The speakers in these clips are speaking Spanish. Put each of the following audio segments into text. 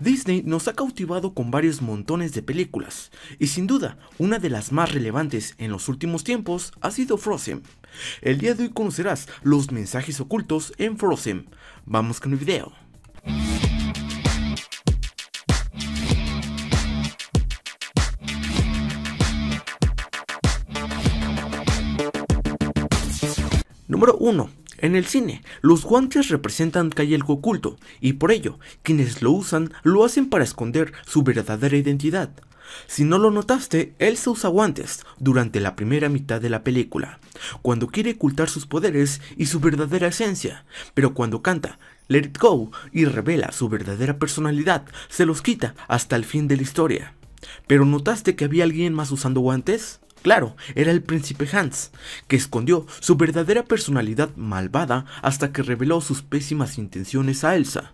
Disney nos ha cautivado con varios montones de películas, y sin duda, una de las más relevantes en los últimos tiempos ha sido Frozen. El día de hoy conocerás los mensajes ocultos en Frozen. Vamos con el video. Número 1. En el cine, los guantes representan que hay algo oculto, y por ello, quienes lo usan lo hacen para esconder su verdadera identidad. Si no lo notaste, Elsa usa guantes durante la primera mitad de la película, cuando quiere ocultar sus poderes y su verdadera esencia, pero cuando canta Let It Go y revela su verdadera personalidad, se los quita hasta el fin de la historia. ¿Pero notaste que había alguien más usando guantes? Claro, era el príncipe Hans, que escondió su verdadera personalidad malvada hasta que reveló sus pésimas intenciones a Elsa.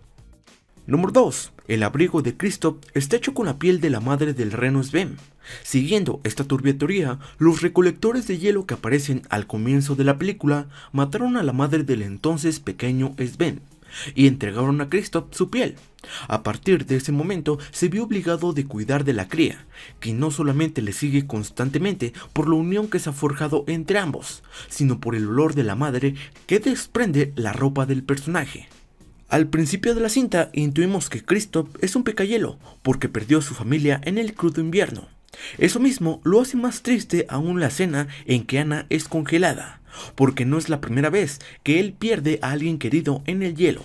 Número 2. El abrigo de Christoph está hecho con la piel de la madre del reno Sven. Siguiendo esta turbia los recolectores de hielo que aparecen al comienzo de la película mataron a la madre del entonces pequeño Sven y entregaron a Christoph su piel. A partir de ese momento se vio obligado de cuidar de la cría, que no solamente le sigue constantemente por la unión que se ha forjado entre ambos, sino por el olor de la madre que desprende la ropa del personaje. Al principio de la cinta intuimos que Christoph es un pecayelo porque perdió a su familia en el crudo invierno. Eso mismo lo hace más triste aún la escena en que Ana es congelada, porque no es la primera vez que él pierde a alguien querido en el hielo.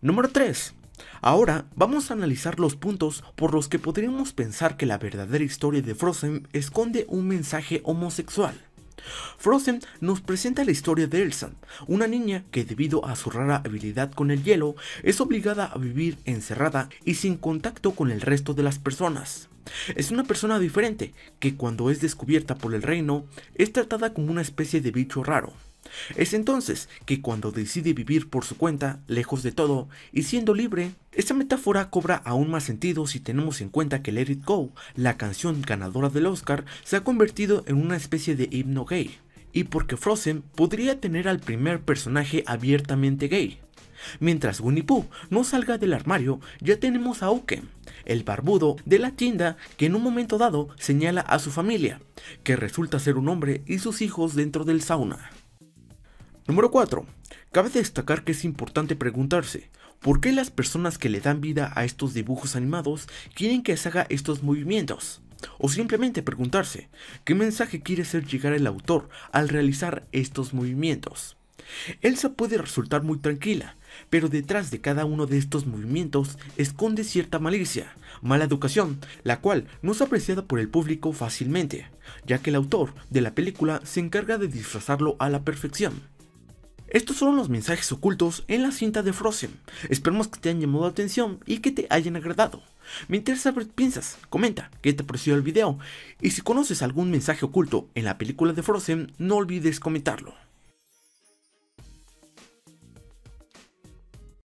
Número 3. Ahora vamos a analizar los puntos por los que podríamos pensar que la verdadera historia de Frozen esconde un mensaje homosexual. Frozen nos presenta la historia de Elsa, una niña que debido a su rara habilidad con el hielo es obligada a vivir encerrada y sin contacto con el resto de las personas. Es una persona diferente que cuando es descubierta por el reino es tratada como una especie de bicho raro. Es entonces que cuando decide vivir por su cuenta, lejos de todo, y siendo libre, esta metáfora cobra aún más sentido si tenemos en cuenta que Let It Go, la canción ganadora del Oscar, se ha convertido en una especie de himno gay, y porque Frozen podría tener al primer personaje abiertamente gay. Mientras Winnie Pooh no salga del armario, ya tenemos a Oaken, el barbudo de la tienda que en un momento dado señala a su familia, que resulta ser un hombre y sus hijos dentro del sauna. Número 4. Cabe destacar que es importante preguntarse, ¿por qué las personas que le dan vida a estos dibujos animados quieren que se haga estos movimientos? O simplemente preguntarse, ¿qué mensaje quiere hacer llegar el autor al realizar estos movimientos? Elsa puede resultar muy tranquila, pero detrás de cada uno de estos movimientos esconde cierta malicia, mala educación, la cual no es apreciada por el público fácilmente, ya que el autor de la película se encarga de disfrazarlo a la perfección. Estos son los mensajes ocultos en la cinta de Frozen. Esperamos que te hayan llamado la atención y que te hayan agradado. Me interesa saber qué piensas, comenta qué te pareció el video y si conoces algún mensaje oculto en la película de Frozen no olvides comentarlo.